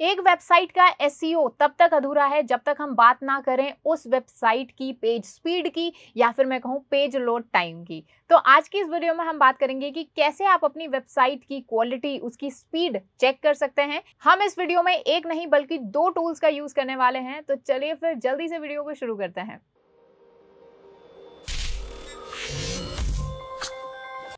एक वेबसाइट का S e तब तक अधूरा है जब तक हम बात ना करें उस वेबसाइट की पेज स्पीड की या फिर मैं कहूँ पेज लोड टाइम की तो आज की इस वीडियो में हम बात करेंगे कि कैसे आप अपनी वेबसाइट की क्वालिटी उसकी स्पीड चेक कर सकते हैं हम इस वीडियो में एक नहीं बल्कि दो टूल्स का यूज करने वाले हैं तो चलिए फिर जल्दी से वीडियो को शुरू करते हैं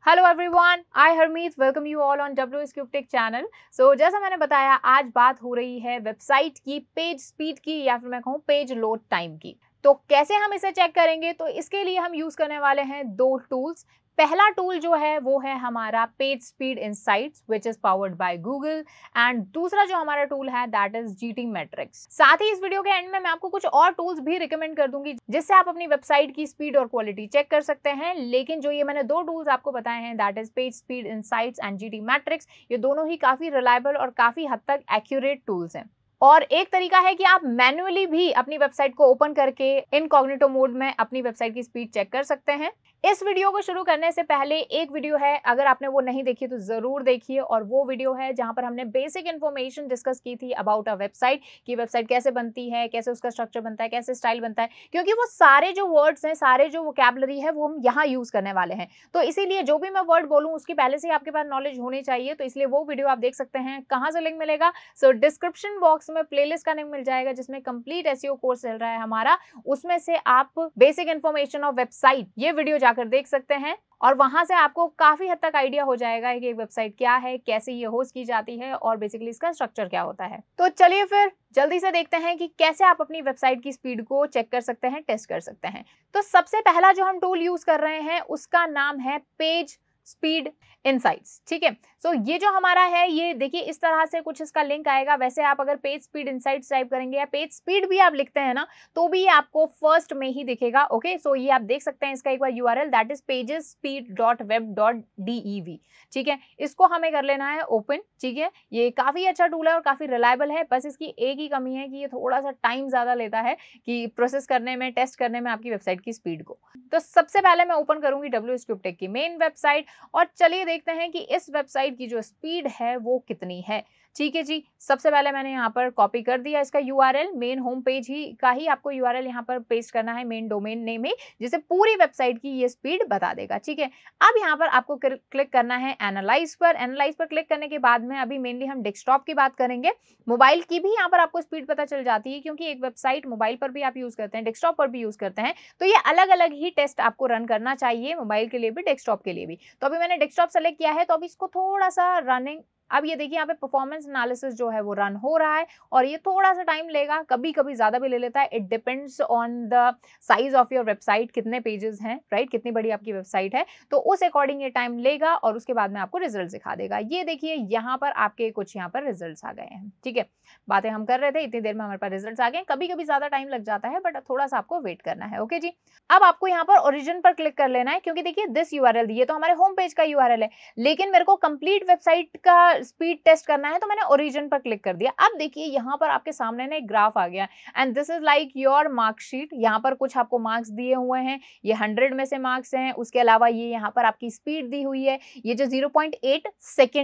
hello everyone I Harmeet welcome you all on W scriptic channel so जैसा मैंने बताया आज बात हो रही है वेबसाइट की पेज स्पीड की या फिर मैं कहूँ पेज लोड टाइम की तो कैसे हम इसे चेक करेंगे तो इसके लिए हम यूज़ करने वाले हैं दो टूल्स पहला टूल जो है वो है हमारा page speed site which is powered by Google and दूसरा जो हमारा टूल है दैट इज जीटी मैट्रिक्स साथ ही इस वीडियो के एंड में मैं आपको कुछ और टूल्स भी रिकमेंड कर दूंगी जिससे आप अपनी वेबसाइट की स्पीड और क्वालिटी चेक कर सकते हैं लेकिन जो ये मैंने दो टूल्स आपको बताए हैं that is page speed in and GT metrix ये दोनों ही काफी रिलायबल और काफी हद तक एक्यूरेट टूल्स हैं और एक तरीका है कि आप मैनुअली भी अपनी वेबसाइट को ओपन करके इन कॉग्निटो मोड में अपनी वेबसाइट की स्पीड चेक कर सकते हैं इस वीडियो को शुरू करने से पहले एक वीडियो है अगर आपने वो नहीं देखी तो ज़रूर देखिए और वो वीडियो है जहां पर हमने बेसिक इन्फॉर्मेशन डिस्कस की थी अबाउट अ वेबसाइट कि वेबसाइट कैसे बनती है कैसे उसका स्ट्रक्चर बनता है कैसे स्टाइल बनता है क्योंकि वो सारे जो वर्ड्स हैं सारे जो वोकेबलरी है वो हम यहाँ यूज़ करने वाले हैं तो इसीलिए जो भी मैं वर्ड बोलूँ उसकी पहले से ही आपके पास नॉलेज होनी चाहिए तो इसलिए वो वीडियो आप देख सकते हैं कहाँ से लिंक मिलेगा सो डिस्क्रिप्शन बॉक्स बॉक्स में प्लेलिस्ट का लिंक मिल जाएगा जिसमें कंप्लीट एसईओ कोर्स चल रहा है हमारा उसमें से आप बेसिक इन्फॉर्मेशन ऑफ वेबसाइट ये वीडियो जाकर देख सकते हैं और वहां से आपको काफी हद तक आइडिया हो जाएगा कि एक वेबसाइट क्या है कैसे ये होस्ट की जाती है और बेसिकली इसका स्ट्रक्चर क्या होता है तो चलिए फिर जल्दी से देखते हैं कि कैसे आप अपनी वेबसाइट की स्पीड को चेक कर सकते हैं टेस्ट कर सकते हैं तो सबसे पहला जो हम टूल यूज कर रहे हैं उसका नाम है पेज स्पीड इनसाइट्स ठीक है सो ये जो हमारा है ये देखिए इस तरह से कुछ इसका लिंक आएगा वैसे आप अगर पेज स्पीड इनसाइट्स टाइप करेंगे या पेज स्पीड भी आप लिखते हैं ना तो भी आपको फर्स्ट में ही दिखेगा ओके सो ये आप देख सकते हैं इसका एक बार U R L that is pages speed dot web dot D E V ठीक है इसको हमें कर लेना है ओपन ठीक है ये काफ़ी अच्छा टूल है और काफ़ी रिलायबल है बस इसकी एक ही कमी है कि ये थोड़ा सा टाइम ज़्यादा लेता है कि प्रोसेस करने में टेस्ट करने में आपकी वेबसाइट की स्पीड को तो सबसे पहले मैं ओपन करूंगी डब्ल्यू स्क्यूबटेक की मेन वेबसाइट और चलिए देखते हैं कि इस वेबसाइट की जो स्पीड है वो कितनी है ठीक है जी सबसे पहले मैंने यहाँ पर कॉपी कर दिया इसका यू मेन होम पेज ही का ही आपको यू आर यहाँ पर पेस्ट करना है मेन डोमेन नेम ही जिसे पूरी वेबसाइट की ये स्पीड बता देगा ठीक है अब यहाँ पर आपको क्लिक करना है एनालाइज पर एनालाइज पर क्लिक करने के बाद में अभी मेनली हम डेस्कटॉप की बात करेंगे मोबाइल की भी यहाँ पर आपको स्पीड पता चल जाती है क्योंकि एक वेबसाइट मोबाइल पर भी आप यूज करते हैं डेस्कटॉप पर भी यूज करते हैं तो ये अलग अलग ही टेस्ट आपको रन करना चाहिए मोबाइल के लिए भी डेस्कटॉप के लिए भी तो अभी मैंने डेस्कटॉप सेलेक्ट किया है तो अभी इसको थोड़ा सा रनिंग अब ये देखिए यहाँ पे परफॉर्मेंस एनालिसिस जो है वो रन हो रहा है और ये थोड़ा सा टाइम लेगा कभी कभी ज़्यादा भी ले लेता है it depends on the size of your website कितने पेजेस हैं राइट कितनी बड़ी आपकी वेबसाइट है तो उस अकॉर्डिंग ये टाइम लेगा और उसके बाद में आपको रिजल्ट दिखा देगा ये देखिए यहाँ पर आपके कुछ यहाँ पर रिजल्ट आ गए हैं ठीक है बातें हम कर रहे थे इतनी देर में हमारे पास रिजल्ट आ गए कभी कभी ज़्यादा टाइम लग जाता है बट थोड़ा सा आपको वेट करना है ओके जी अब आपको यहाँ पर ओरिजिन पर क्लिक कर लेना है क्योंकि देखिए दिस यू ये तो हमारे होम पेज का यू है लेकिन मेरे को कंप्लीट वेबसाइट का स्पीड टेस्ट करना है तो मैंने ओरिजिन पर क्लिक कर दिया अब देखिए यहाँ पर आपके सामने ना एक ग्राफ आ गया and this is like your marksheet यहाँ पर कुछ आपको मार्क्स दिए हुए हैं ये हंड्रेड में से मार्क्स हैं उसके अलावा ये यहाँ पर आपकी स्पीड दी हुई है ये जो जीरो पॉइंट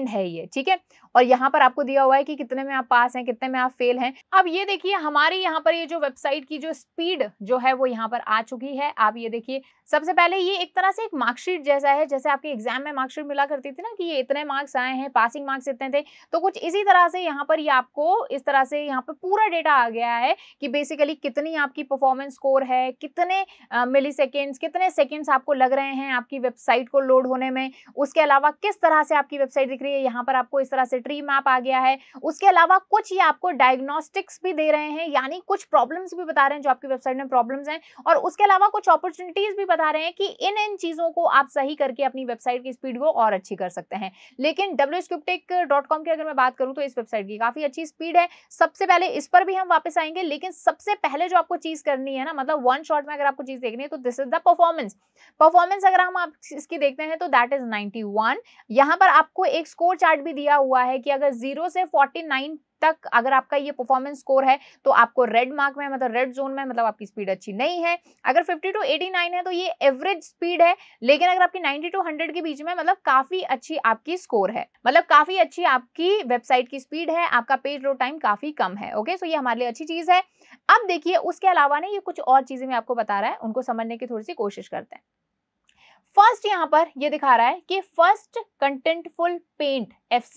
है ये ठीक है और यहाँ पर आपको दिया हुआ है कि कितने में आप पास हैं कितने में आप फेल हैं अब ये देखिए हमारी यहाँ पर ये जो वेबसाइट की जो स्पीड जो है वो यहाँ पर आ चुकी है आप ये देखिए सबसे पहले ये एक तरह से एक मार्कशीट जैसा है जैसे आपके एग्जाम में मार्कशीट मिला करती थी ना कि ये इतने मार्क्स आए हैं पासिंग मार्क्स मार्क्स इतने थे तो कुछ इसी तरह से यहाँ पर ये यह आपको इस तरह से यहाँ पर पूरा डेटा आ गया है कि बेसिकली कितनी आपकी परफॉर्मेंस स्कोर है कितने मिली सेकेंड्स कितने सेकेंड्स आपको लग रहे हैं आपकी वेबसाइट को लोड होने में उसके अलावा किस तरह से आपकी वेबसाइट दिख रही है यहाँ पर आपको इस तरह से ट्री मैप आ गया है उसके अलावा कुछ ये आपको डायग्नोस्टिक्स भी दे रहे हैं यानी कुछ प्रॉब्लम्स भी बता रहे हैं जो आपकी वेबसाइट में प्रॉब्लम्स हैं और उसके अलावा कुछ अपॉर्चुनिटीज भी बता रहे हैं कि इन इन चीज़ों को आप सही करके अपनी वेबसाइट की स्पीड को और अच्छी कर सकते हैं लेकिन डब्ल्यू स्क्रिप्टिक डॉट कॉम की अगर मैं बात करूं तो इस वेबसाइट की काफ़ी अच्छी स्पीड है सबसे पहले इस पर भी हम वापस आएंगे लेकिन सबसे पहले जो आपको चीज़ करनी है ना मतलब वन शॉट में अगर आपको चीज़ देखनी है तो this is the performance performance अगर हम आप इसकी देखते हैं तो दैट इज नाइनटी वन यहाँ पर आपको एक स्कोर चार्ट भी दिया हुआ है कि अगर जीरो से फोर्टी नाइन तक अगर आपका ये परफॉर्मेंस स्कोर है तो आपको रेड मार्क में मतलब रेड जोन में मतलब आपकी स्पीड अच्छी नहीं है अगर फिफ्टी टू एटी नाइन है तो ये एवरेज स्पीड है लेकिन अगर आपकी नाइनटी टू हंड्रेड के बीच में मतलब काफी अच्छी आपकी स्कोर है मतलब काफी अच्छी आपकी वेबसाइट की स्पीड है आपका पेज लोड टाइम काफी कम है ओके सो ये हमारे लिए अच्छी चीज है अब देखिए उसके अलावा ना ये कुछ और चीजें मैं आपको बता रहा है उनको समझने की थोड़ी सी कोशिश करते हैं फर्स्ट यहाँ पर ये दिखा रहा है कि फर्स्ट कंटेंटफुल पेंट एफ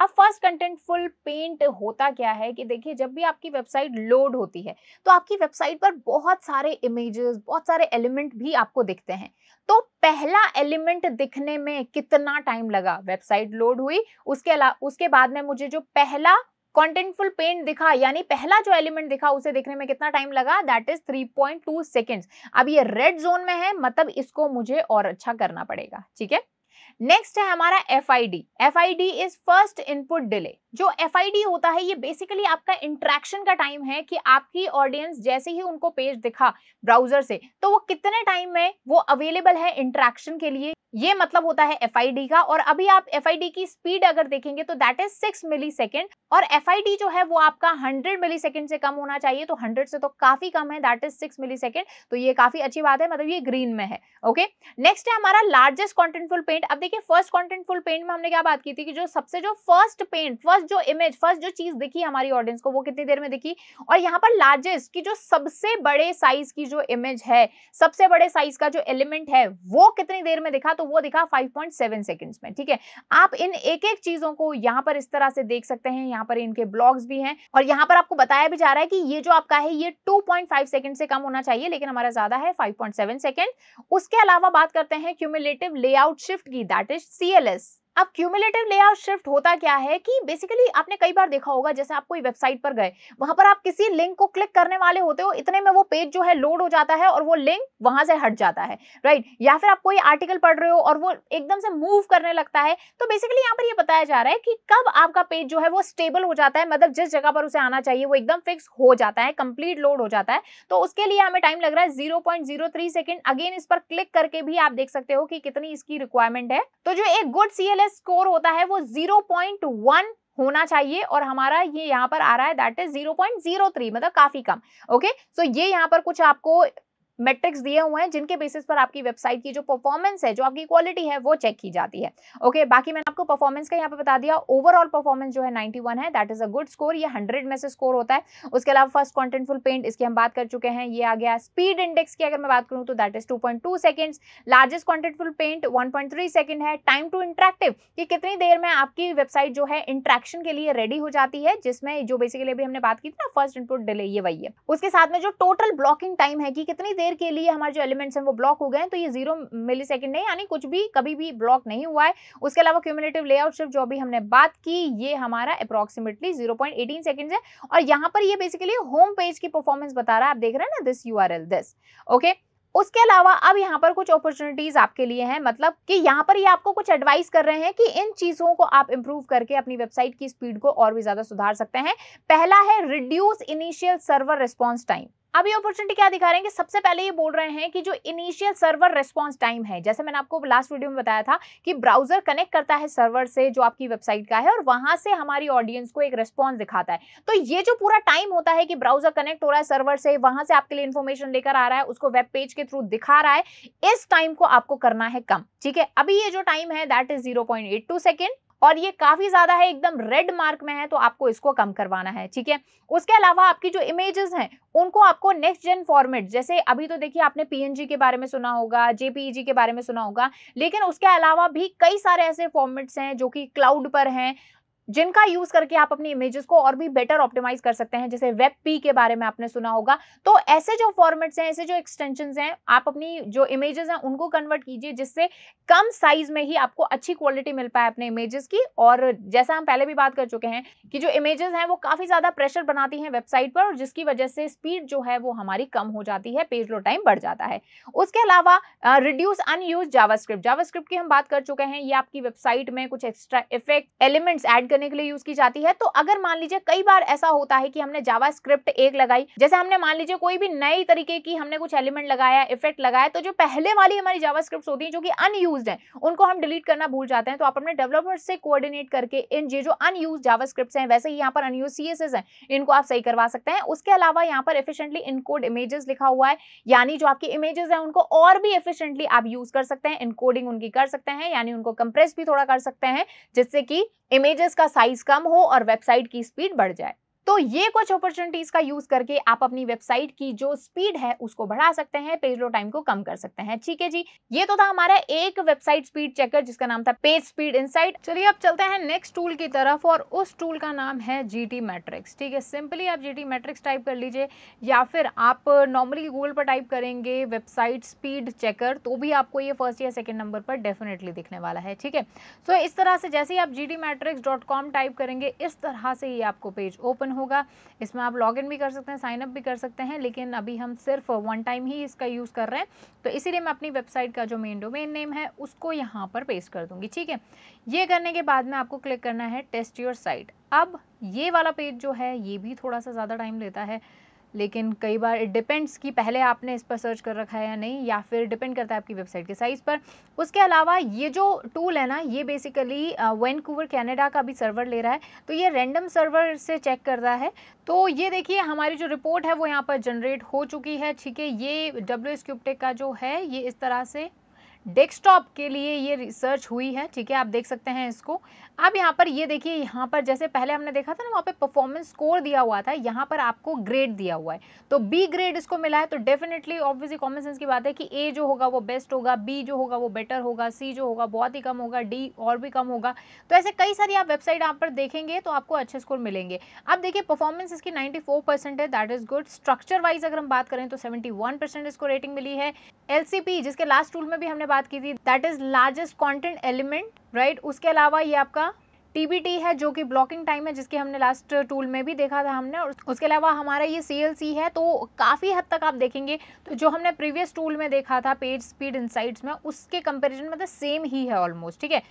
अब फर्स्ट कंटेंटफुल पेंट होता क्या है कि देखिए जब भी आपकी वेबसाइट लोड होती है तो आपकी वेबसाइट पर बहुत सारे इमेजेस बहुत सारे एलिमेंट भी आपको दिखते हैं तो पहला एलिमेंट दिखने में कितना टाइम लगा वेबसाइट लोड हुई उसके अलावा उसके बाद में मुझे जो पहला कॉन्टेंटफुल पेंट दिखा यानी पहला जो एलिमेंट दिखा उसे देखने में कितना टाइम लगा दैट इज 3.2 सेकंड्स अब ये रेड जोन में है मतलब इसको मुझे और अच्छा करना पड़ेगा ठीक है नेक्स्ट है हमारा F I D F I D is first input delay जो एफ आई डी होता है ये बेसिकली आपका इंट्रैक्शन का टाइम है कि आपकी ऑडियंस जैसे ही उनको पेज दिखा ब्राउजर से तो वो कितने टाइम में वो अवेलेबल है इंट्रैक्शन के लिए ये मतलब होता है एफ का और अभी आप एफ की स्पीड अगर देखेंगे तो that is six millisecond और एफ जो है वो आपका हंड्रेड मिली सेकेंड से कम होना चाहिए तो हंड्रेड से तो काफी कम है दैट इज सिक्स मिली तो ये काफी अच्छी बात है मतलब ये ग्रीन में है ओके नेक्स्ट है हमारा लार्जेस्ट कॉन्टेंटफुल पेंट अब देखिए फर्स्ट कॉन्टेंटफुल पेंट में हमने क्या बात की थी कि जो सबसे जो फर्स्ट पेंट फर्स्ट जो इमेज फर्स्ट जो चीज दिखी हमारी ऑडियंस को वो कितनी देर में दिखी और यहाँ पर लार्जेस्ट की जो सबसे बड़े साइज की जो इमेज है सबसे बड़े साइज का जो एलिमेंट है वो कितनी देर में दिखा तो तो वो दिखा 5.7 सेकंड्स में ठीक है आप इन एक एक चीजों को यहाँ पर इस तरह से देख सकते हैं यहाँ पर इनके ब्लॉग्स भी हैं और यहाँ पर आपको बताया भी जा रहा है कि ये जो आपका है ये 2.5 सेकंड से कम होना चाहिए लेकिन हमारा ज्यादा है 5.7 सेकंड उसके अलावा बात करते हैं क्यूमुलेटिव लेआउट शिफ्ट की दैट इज सीएलएस अब क्यूमुलेटिव लेआउट शिफ्ट होता क्या है कि बेसिकली आपने कई बार देखा होगा जैसे आप कोई वेबसाइट पर गए वहां पर आप किसी लिंक को क्लिक करने वाले होते हो इतने में वो पेज जो है लोड हो जाता है और वो लिंक वहां से हट जाता है राइट या फिर आप कोई आर्टिकल पढ़ रहे हो और वो एकदम से मूव करने लगता है तो बेसिकली यहाँ पर यह बताया जा रहा है कि कब आपका पेज जो है वो स्टेबल हो जाता है मतलब जिस जगह पर उसे आना चाहिए वो एकदम फिक्स हो जाता है कंप्लीट लोड हो जाता है तो उसके लिए हमें टाइम लग रहा है जीरो पॉइंट अगेन इस पर क्लिक करके भी आप देख सकते हो कि कितनी इसकी रिक्वायरमेंट है तो जो एक गुड सीएल फाइनलिस्ट स्कोर होता है वो 0.1 होना चाहिए और हमारा ये यहाँ पर आ रहा है दैट इज 0.03 मतलब काफी कम ओके सो so ये यहाँ पर कुछ आपको मेट्रिक्स दिए हुए हैं जिनके बेसिस पर आपकी वेबसाइट की जो परफॉर्मेंस है जो आपकी क्वालिटी है वो चेक की जाती है ओके okay, बाकी मैंने आपको परफॉर्मेंस का यहाँ पे बता दिया ओवरऑल परफॉर्मेंस जो है 91 है that is a good score ये हंड्रेड में से स्कोर होता है उसके अलावा फर्स्ट कॉन्टेंटफुल पेंट इसकी हम बात कर चुके हैं ये आ गया स्पीड इंडेक्स की अगर मैं बात करूँ तो that is two point largest contentful paint one point है टाइम टू इंट्रैक्टिव कि कितनी देर में आपकी वेबसाइट जो है इंट्रैक्शन के लिए रेडी हो जाती है जिसमें जो बेसिकली अभी हमने बात की थी ना फर्स्ट इनपुट डिले ये वही है उसके साथ में जो टोटल ब्लॉकिंग टाइम है कि कितनी देर देर के लिए हमारे जो एलिमेंट्स हैं वो ब्लॉक हो गए हैं तो ये जीरो मिली सेकेंड है यानी कुछ भी कभी भी ब्लॉक नहीं हुआ है उसके अलावा क्यूमिनेटिव लेआउट शिफ्ट जो भी हमने बात की ये हमारा approximately zero point eighteen second है और यहाँ पर ये बेसिकली होम पेज की परफॉर्मेंस बता रहा है आप देख रहे हैं ना this U R L this okay उसके अलावा अब यहाँ पर कुछ अपॉर्चुनिटीज़ आपके लिए हैं मतलब कि यहाँ पर ये यह आपको कुछ एडवाइस कर रहे हैं कि इन चीज़ों को आप इम्प्रूव करके अपनी वेबसाइट की स्पीड को और भी ज़्यादा सुधार सकते हैं पहला है reduce initial server response time अब ये अपॉर्चुनिटी क्या दिखा रहे हैं कि सबसे पहले ये बोल रहे हैं कि जो इनिशियल सर्वर रेस्पॉन्स टाइम है जैसे मैंने आपको लास्ट वीडियो में बताया था कि ब्राउजर कनेक्ट करता है सर्वर से जो आपकी वेबसाइट का है और वहां से हमारी ऑडियंस को एक रेस्पॉन्स दिखाता है तो ये जो पूरा टाइम होता है कि ब्राउजर कनेक्ट हो रहा है सर्वर से वहां से आपके लिए इन्फॉर्मेशन लेकर आ रहा है उसको वेब पेज के थ्रू दिखा रहा है इस टाइम को आपको करना है कम ठीक है अभी ये जो टाइम है दैट इज जीरो पॉइंट और ये काफ़ी ज़्यादा है एकदम रेड मार्क में है तो आपको इसको कम करवाना है ठीक है उसके अलावा आपकी जो इमेजेस हैं उनको आपको नेक्स्ट जेन फॉर्मेट जैसे अभी तो देखिए आपने पीएनजी के बारे में सुना होगा जेपीईजी e के बारे में सुना होगा लेकिन उसके अलावा भी कई सारे ऐसे फॉर्मेट्स हैं जो कि क्लाउड पर हैं जिनका यूज करके आप अपनी इमेजेस को और भी बेटर ऑप्टिमाइज कर सकते हैं जैसे वेब पी के बारे में आपने सुना होगा तो ऐसे जो फॉर्मेट्स हैं ऐसे जो एक्सटेंशन हैं आप अपनी जो इमेजेस हैं उनको कन्वर्ट कीजिए जिससे कम साइज में ही आपको अच्छी क्वालिटी मिल पाए अपने इमेजेस की और जैसा हम पहले भी बात कर चुके हैं कि जो इमेजेस हैं वो काफी ज्यादा प्रेशर बनाती हैं वेबसाइट पर और जिसकी वजह से स्पीड जो है वो हमारी कम हो जाती है पेज लो टाइम बढ़ जाता है उसके अलावा रिड्यूस अनयूज जावा जावास्क्रिप्ट की हम बात कर चुके हैं ये आपकी वेबसाइट में कुछ एक्स्ट्रा इफेक्ट एलिमेंट्स एड करने करने के लिए यूज की जाती है तो अगर मान लीजिए कई बार ऐसा होता है कि हमने जावा स्क्रिप्ट एक लगाई जैसे हमने मान लीजिए कोई भी नए तरीके की हमने कुछ एलिमेंट लगाया इफेक्ट लगाया तो जो पहले वाली हमारी जावा स्क्रिप्ट होती है जो कि अनयूज है उनको हम डिलीट करना भूल जाते हैं तो आप अपने डेवलपर से कोऑर्डिनेट करके इन ये जो अनयूज जावा स्क्रिप्ट हैं वैसे ही यहाँ पर अनयूज सी हैं इनको आप सही करवा सकते हैं उसके अलावा यहाँ पर एफिशिएंटली इनकोड इमेजेस लिखा हुआ है यानी जो आपकी इमेजेस है उनको और भी एफिशिएंटली आप यूज कर सकते हैं इनकोडिंग उनकी कर सकते हैं यानी उनको कंप्रेस भी थोड़ा कर सकते हैं जिससे कि इमेजेस का साइज कम हो और वेबसाइट की स्पीड बढ़ जाए तो ये कुछ अपॉर्चुनिटीज का यूज करके आप अपनी वेबसाइट की जो स्पीड है उसको बढ़ा सकते हैं पेज लोड टाइम को कम कर सकते हैं ठीक है जी ये तो था हमारा एक वेबसाइट स्पीड चेकर जिसका नाम था पेज स्पीड इनसाइट चलिए अब चलते हैं नेक्स्ट टूल की तरफ और उस टूल का नाम है जीटी मैट्रिक्स ठीक है सिंपली आप जीटी मैट्रिक्स टाइप कर लीजिए या फिर आप नॉर्मली गूगल पर टाइप करेंगे वेबसाइट स्पीड चेकर तो भी आपको ये फर्स्ट या सेकेंड नंबर पर डेफिनेटली दिखने वाला है ठीक है सो इस तरह से जैसे ही आप जी टाइप करेंगे इस तरह से ही आपको पेज ओपन हो होगा इसमें आप लॉग भी कर सकते हैं साइनअप भी कर सकते हैं लेकिन अभी हम सिर्फ वन टाइम ही इसका यूज़ कर रहे हैं तो इसीलिए मैं अपनी वेबसाइट का जो मेन डोमेन नेम है उसको यहाँ पर पेस्ट कर दूँगी ठीक है ये करने के बाद में आपको क्लिक करना है टेस्ट योर साइट अब ये वाला पेज जो है ये भी थोड़ा सा ज़्यादा टाइम लेता है लेकिन कई बार इट डिपेंड्स कि पहले आपने इस पर सर्च कर रखा है या नहीं या फिर डिपेंड करता है आपकी वेबसाइट के साइज़ पर उसके अलावा ये जो टूल है ना ये बेसिकली वैनकूवर कैनेडा का भी सर्वर ले रहा है तो ये रैंडम सर्वर से चेक कर रहा है तो ये देखिए हमारी जो रिपोर्ट है वो यहाँ पर जनरेट हो चुकी है ठीक है ये डब्ल्यू का जो है ये इस तरह से डेस्कटॉप के लिए ये रिसर्च हुई है ठीक है आप देख सकते हैं इसको अब यहाँ पर ये देखिए यहाँ पर जैसे पहले हमने देखा था ना वहाँ पे परफॉर्मेंस स्कोर दिया हुआ था यहाँ पर आपको ग्रेड दिया हुआ है तो बी ग्रेड इसको मिला है तो डेफिनेटली ऑब्वियसली कॉमन सेंस की बात है कि ए जो होगा वो बेस्ट होगा बी जो होगा वो बेटर होगा सी जो होगा बहुत ही कम होगा डी और भी कम होगा तो ऐसे कई सारी आप वेबसाइट यहाँ पर देखेंगे तो आपको अच्छे स्कोर मिलेंगे अब देखिए परफॉर्मेंस इसकी नाइन्टी है that is good structure wise अगर हम बात करें तो सेवेंटी इसको रेटिंग मिली है एल जिसके लास्ट टूल में भी हमने बात की थी that is largest content element right उसके अलावा ये आपका टीबीटी है जो कि ब्लॉकिंग टाइम है जिसके हमने लास्ट टूल में भी देखा था हमने और उसके अलावा हमारा ये सीएलसी है तो काफ़ी हद तक आप देखेंगे तो जो हमने प्रीवियस टूल में देखा था पेज स्पीड इनसाइट्स में उसके कंपेरिजन मतलब सेम ही है ऑलमोस्ट ठीक है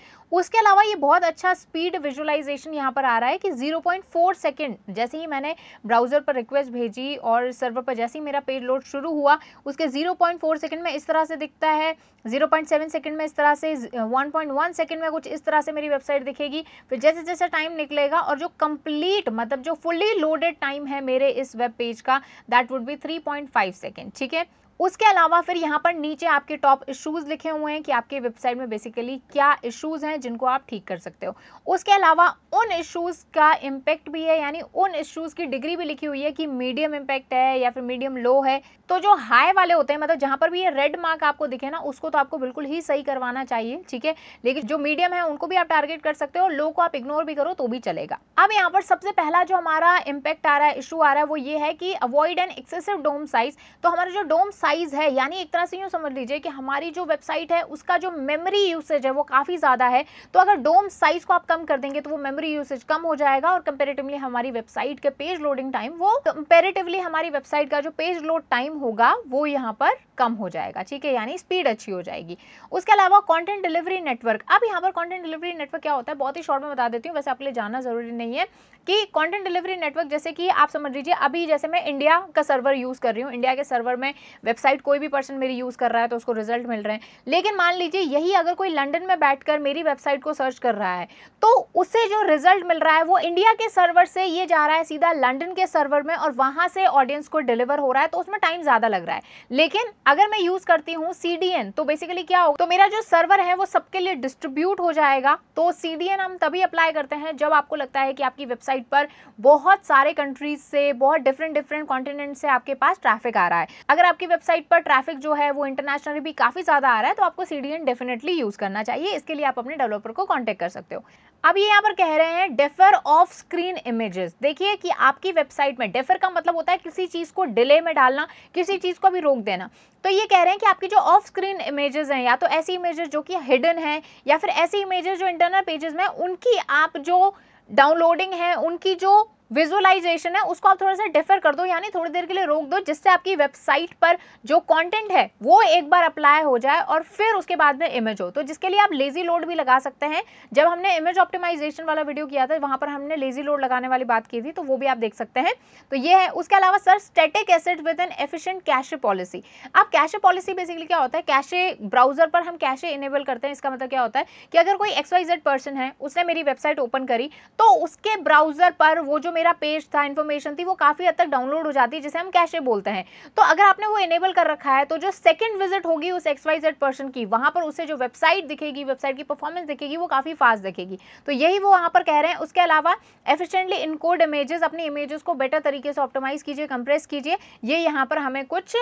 उसके अलावा ये बहुत अच्छा स्पीड विजुअलाइजेशन यहाँ पर आ रहा है कि जीरो पॉइंट जैसे ही मैंने ब्राउज़र पर रिक्वेस्ट भेजी और सर्वर पर जैसे ही मेरा पेज लोड शुरू हुआ उसके जीरो पॉइंट में इस तरह से दिखता है जीरो पॉइंट में इस तरह से वन पॉइंट में कुछ इस तरह से मेरी वेबसाइट दिखेगी फिर जैसे जैसे टाइम निकलेगा और जो कंप्लीट मतलब जो फुली लोडेड टाइम है मेरे इस वेब पेज का दैट वुड बी 3.5 सेकंड ठीक है उसके अलावा फिर यहाँ पर नीचे आपके टॉप इश्यूज़ लिखे हुए हैं कि आपके वेबसाइट में बेसिकली क्या इश्यूज़ हैं जिनको आप ठीक कर सकते हो उसके अलावा उन इश्यूज़ का इम्पैक्ट भी है यानी उन इश्यूज़ की डिग्री भी लिखी हुई है कि मीडियम इम्पैक्ट है या फिर मीडियम लो है तो जो हाई वाले होते हैं मतलब जहाँ पर भी ये रेड मार्क आपको दिखे ना उसको तो आपको बिल्कुल ही सही करवाना चाहिए ठीक है लेकिन जो मीडियम है उनको भी आप टारगेट कर सकते हो लो को आप इग्नोर भी करो तो भी चलेगा अब यहाँ पर सबसे पहला जो हमारा इम्पैक्ट आ रहा है इशू आ रहा है वो ये है कि avoid an excessive DOM size तो हमारा जो डोम साइज साइज़ है यानी एक तरह से यूँ समझ लीजिए कि हमारी जो वेबसाइट है उसका जो मेमोरी यूसेज है वो काफ़ी ज़्यादा है तो अगर डोम साइज़ को आप कम कर देंगे तो वो मेमोरी यूसेज कम हो जाएगा और कंपेरेटिवली हमारी वेबसाइट के पेज लोडिंग टाइम वो कंपेरेटिवली हमारी वेबसाइट का जो पेज लोड टाइम होगा वो यहाँ पर कम हो जाएगा ठीक है यानी स्पीड अच्छी हो जाएगी उसके अलावा कॉन्टेंट डिलीवरी नेटवर्क अब यहाँ पर कॉन्टेंट डिलीवरी नेटवर्क क्या होता है बहुत ही शॉर्ट में बता देती हूँ वैसे आपके लिए जानना ज़रूरी नहीं है कि कंटेंट डिलीवरी नेटवर्क जैसे कि आप समझ लीजिए अभी जैसे मैं इंडिया का सर्वर यूज़ कर रही हूँ इंडिया के सर्वर में वेबसाइट वेबसाइट कोई भी पर्सन मेरी यूज़ कर रहा है तो उसको रिजल्ट मिल रहे हैं लेकिन मान लीजिए यही अगर कोई लंडन में बैठ मेरी वेबसाइट को सर्च कर रहा है तो उससे जो रिजल्ट मिल रहा है वो इंडिया के सर्वर से ये जा रहा है सीधा लंडन के सर्वर में और वहाँ से ऑडियंस को डिलीवर हो रहा है तो उसमें टाइम ज़्यादा लग रहा है लेकिन अगर मैं यूज़ करती हूँ सी तो बेसिकली क्या हो तो मेरा जो सर्वर है वो सबके लिए डिस्ट्रीब्यूट हो जाएगा तो सी हम तभी अप्लाई करते हैं जब आपको लगता है कि आपकी वेबसाइट पर बहुत सारे कंट्रीज से बहुत डिफरेंट डिफरेंट कॉन्टिनेंट से आपके पास ट्रैफिक आ रहा है अगर आपकी वेबसाइट वेबसाइट पर ट्रैफिक जो है वो इंटरनेशनल भी काफ़ी ज़्यादा आ रहा है तो आपको सी डेफिनेटली यूज़ करना चाहिए इसके लिए आप अपने डेवलपर को कॉन्टैक्ट कर सकते हो अब ये यहाँ पर कह रहे हैं डेफर ऑफ स्क्रीन इमेजेस देखिए कि आपकी वेबसाइट में डेफर का मतलब होता है किसी चीज़ को डिले में डालना किसी चीज़ को भी रोक देना तो ये कह रहे हैं कि आपकी जो ऑफ स्क्रीन इमेजेस हैं या तो ऐसी इमेजेस जो कि हिडन हैं या फिर ऐसी इमेजेस जो इंटरनल पेजेस में उनकी आप जो डाउनलोडिंग है उनकी जो विजुअलाइजेशन है उसको आप थोड़ा सा डिफर कर दो यानी थोड़ी देर के लिए रोक दो जिससे आपकी वेबसाइट पर जो कंटेंट है वो एक बार अप्लाई हो जाए और फिर उसके बाद में इमेज हो तो जिसके लिए आप लेजी लोड भी लगा सकते हैं जब हमने इमेज ऑप्टिमाइजेशन वाला वीडियो किया था वहां पर हमने लेजी लोड लगाने वाली बात की थी तो वो भी आप देख सकते हैं तो ये है उसके अलावा serve static asset with an efficient cache policy अब कैश पॉलिसी बेसिकली क्या होता है कैशे ब्राउजर पर हम कैशे इनेबल करते हैं इसका मतलब क्या होता है कि अगर कोई एक्सवाइजेड पर्सन है उसने मेरी वेबसाइट ओपन करी तो उसके ब्राउजर पर वो जो मेरा पेज था इन्फॉर्मेशन थी वो काफ़ी हद तक डाउनलोड हो जाती है जिसे हम कैशे बोलते हैं तो अगर आपने वो इनेबल कर रखा है तो जो सेकेंड विजिट होगी उस एक्स वाई जेड पर्सन की वहाँ पर उसे जो वेबसाइट दिखेगी वेबसाइट की परफॉर्मेंस दिखेगी वो काफ़ी फास्ट दिखेगी तो यही वो वहाँ पर कह रहे हैं उसके अलावा एफिशिएंटली इनकोड इमेजेस अपनी इमेजेस को बेटर तरीके से ऑप्टोमाइज़ कीजिए कंप्रेस कीजिए ये यहाँ पर हमें कुछ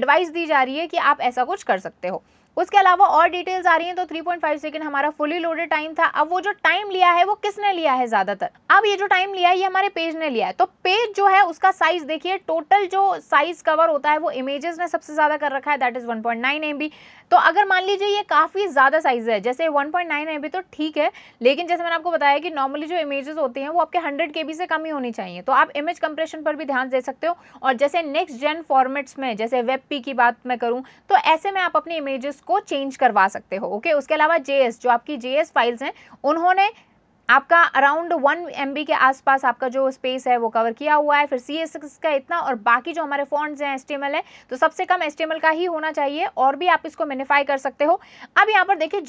एडवाइस दी जा रही है कि आप ऐसा कुछ कर सकते हो उसके अलावा और डिटेल्स आ रही हैं तो 3.5 सेकंड हमारा फुली लोडेड टाइम था अब वो जो टाइम लिया है वो किसने लिया है ज्यादातर अब ये जो टाइम लिया है ये हमारे पेज ने लिया है तो पेज जो है उसका साइज देखिए टोटल जो साइज कवर होता है वो इमेजेस में सबसे ज्यादा कर रखा है दैट इज 1.9 पॉइंट तो अगर मान लीजिए ये काफी ज्यादा साइज है जैसे वन पॉइंट तो ठीक है लेकिन जैसे मैंने आपको बताया कि नॉर्मली जो इमेजेस होती हैं वो आपके हंड्रेड के से कम ही होनी चाहिए तो आप इमेज कंप्रेशन पर भी ध्यान दे सकते हो और जैसे नेक्स्ट जेन फॉर्मेट्स में जैसे वेब पी की बात मैं करूँ तो ऐसे में आप अपनी इमेजेस को चेंज करवा सकते हो ओके उसके अलावा जेएस जो आपकी जेएस फाइल्स हैं उन्होंने आपका अराउंड वन एम के आसपास आपका जो स्पेस है वो कवर किया हुआ है फिर सी का इतना और बाकी जो हमारे फॉन्ट्स हैं एस टी है तो सबसे कम एस का ही होना चाहिए और भी आप इसको मेनिफाई कर सकते हो अब यहाँ पर देखिए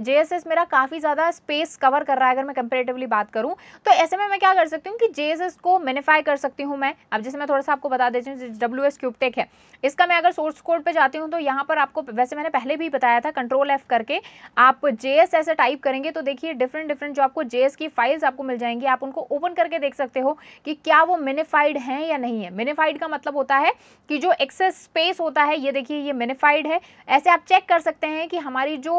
जे एस मेरा काफ़ी ज़्यादा स्पेस कवर कर रहा है अगर मैं कंपेरेटिवली बात करूँ तो ऐसे में मैं क्या कर सकती हूँ कि जे को मेनिफाई कर सकती हूँ मैं अब जैसे मैं थोड़ा सा आपको बता देती हूँ डब्ल्यू एस क्यूबटेक है इसका मैं अगर सोर्स कोड पर जाती हूँ तो यहाँ पर आपको वैसे मैंने पहले भी बताया था कंट्रोल एफ करके आप जे ऐसे टाइप करेंगे तो देखिए डिफरेंट डिफरेंट जो आपको जेएस की फाइल्स आपको मिल जाएंगी आप उनको ओपन करके देख सकते हो कि क्या वो मिनिफाइड हैं या नहीं है मिनिफाइड का मतलब होता है कि जो एक्सेस स्पेस होता है ये देखिए ये मिनिफाइड है ऐसे आप चेक कर सकते हैं कि हमारी जो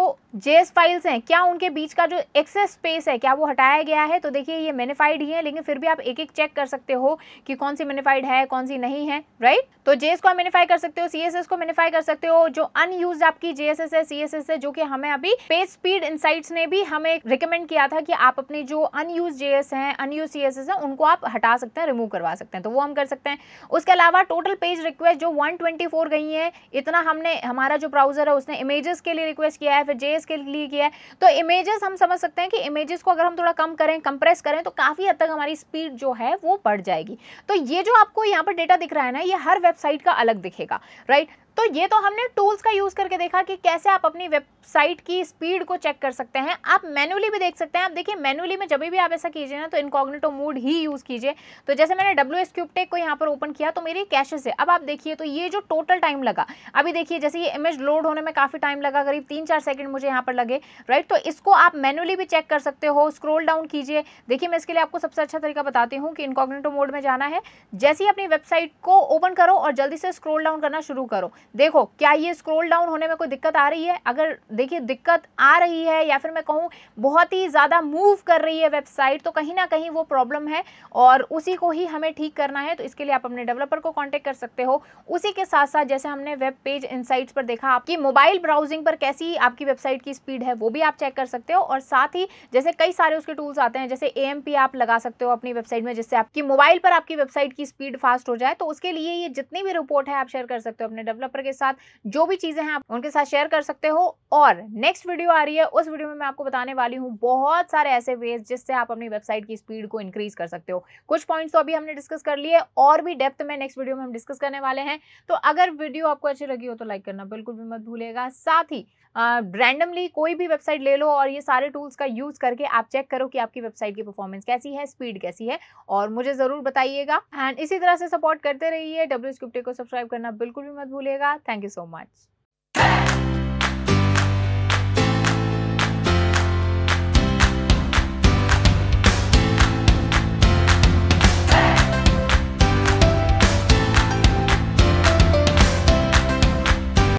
जेएस फाइल्स हैं क्या उनके बीच का जो एक्सेस स्पेस है क्या वो हटाया गया है तो देखिए ये मिनिफाइड ही है लेकिन फिर भी आप एक एक चेक कर सकते हो कि कौन सी मिनिफाइड है कौन सी नहीं है राइट right? तो जेएस को मिनिफाई कर सकते हो सीएसएस को मिनिफाई कर सकते हो जो अनयूज आपकी जेएसएस है सीएसएस है जो कि हमें अभी पेज स्पीड इंसाइट्स ने भी हमें रिकमेंड किया था कि आप अपने जो अनयूज जे हैं अनयूज सी हैं उनको आप हटा सकते हैं रिमूव करवा सकते हैं तो वो हम कर सकते हैं उसके अलावा टोटल पेज रिक्वेस्ट जो 124 गई है इतना हमने हमारा जो ब्राउजर है उसने इमेजेस के लिए रिक्वेस्ट किया है फिर जे के लिए किया है तो इमेजेस हम समझ सकते हैं कि इमेजेस को अगर हम थोड़ा कम करें कंप्रेस करें तो काफ़ी हद तक हमारी स्पीड जो है वो बढ़ जाएगी तो ये जो आपको यहाँ पर डेटा दिख रहा है ना ये हर वेबसाइट का अलग दिखेगा राइट तो ये तो हमने टूल्स का यूज़ करके देखा कि कैसे आप अपनी वेबसाइट की स्पीड को चेक कर सकते हैं आप मैनुअली भी देख सकते हैं आप देखिए मैनुअली में जब भी आप ऐसा कीजिए ना तो इनकॉग्नेटो मोड ही यूज़ कीजिए तो जैसे मैंने डब्ल्यू एस क्यूबटेक को यहाँ पर ओपन किया तो मेरी कैशेस है अब आप देखिए तो ये जो टोटल टाइम लगा अभी देखिए जैसे ये इमेज लोड होने में काफ़ी टाइम लगा करीब तीन चार सेकेंड मुझे यहाँ पर लगे राइट तो इसको आप मैनुअली भी चेक कर सकते हो स्क्रोल डाउन कीजिए देखिए मैं इसके लिए आपको सबसे अच्छा तरीका बताती हूँ कि इनकॉग्नेटो मोड में जाना है जैसे ही अपनी वेबसाइट को ओपन करो और जल्दी से स्क्रोल डाउन करना शुरू करो देखो क्या ये स्क्रोल डाउन होने में कोई दिक्कत आ रही है अगर देखिए दिक्कत आ रही है या फिर मैं कहूँ बहुत ही ज़्यादा मूव कर रही है वेबसाइट तो कहीं ना कहीं वो प्रॉब्लम है और उसी को ही हमें ठीक करना है तो इसके लिए आप अपने डेवलपर को कॉन्टेक्ट कर सकते हो उसी के साथ साथ जैसे हमने वेब पेज इंसाइट्स पर देखा आपकी मोबाइल ब्राउजिंग पर कैसी आपकी वेबसाइट की स्पीड है वो भी आप चेक कर सकते हो और साथ ही जैसे कई सारे उसके टूल्स आते हैं जैसे ए आप लगा सकते हो अपनी वेबसाइट में जिससे आपकी मोबाइल पर आपकी वेबसाइट की स्पीड फास्ट हो जाए तो उसके लिए ये जितनी भी रिपोर्ट है आप शेयर कर सकते हो अपने डेवलपर हेल्पर के साथ जो भी चीज़ें हैं आप उनके साथ शेयर कर सकते हो और नेक्स्ट वीडियो आ रही है उस वीडियो में मैं आपको बताने वाली हूँ बहुत सारे ऐसे वेज जिससे आप अपनी वेबसाइट की स्पीड को इंक्रीज कर सकते हो कुछ पॉइंट्स तो अभी हमने डिस्कस कर लिए और भी डेप्थ में नेक्स्ट वीडियो में हम डिस्कस करने वाले हैं तो अगर वीडियो आपको अच्छी लगी हो तो लाइक करना बिल्कुल भी मत भूलेगा साथ ही रैंडमली कोई भी वेबसाइट ले लो और ये सारे टूल्स का यूज़ करके आप चेक करो कि आपकी वेबसाइट की परफॉर्मेंस कैसी है स्पीड कैसी है और मुझे ज़रूर बताइएगा एंड इसी तरह से सपोर्ट करते रहिए डब्ल्यू स्क्रिप्टे को सब्सक्राइब करना बिल्कुल भी मत भूलिएगा थैंक यू सो मच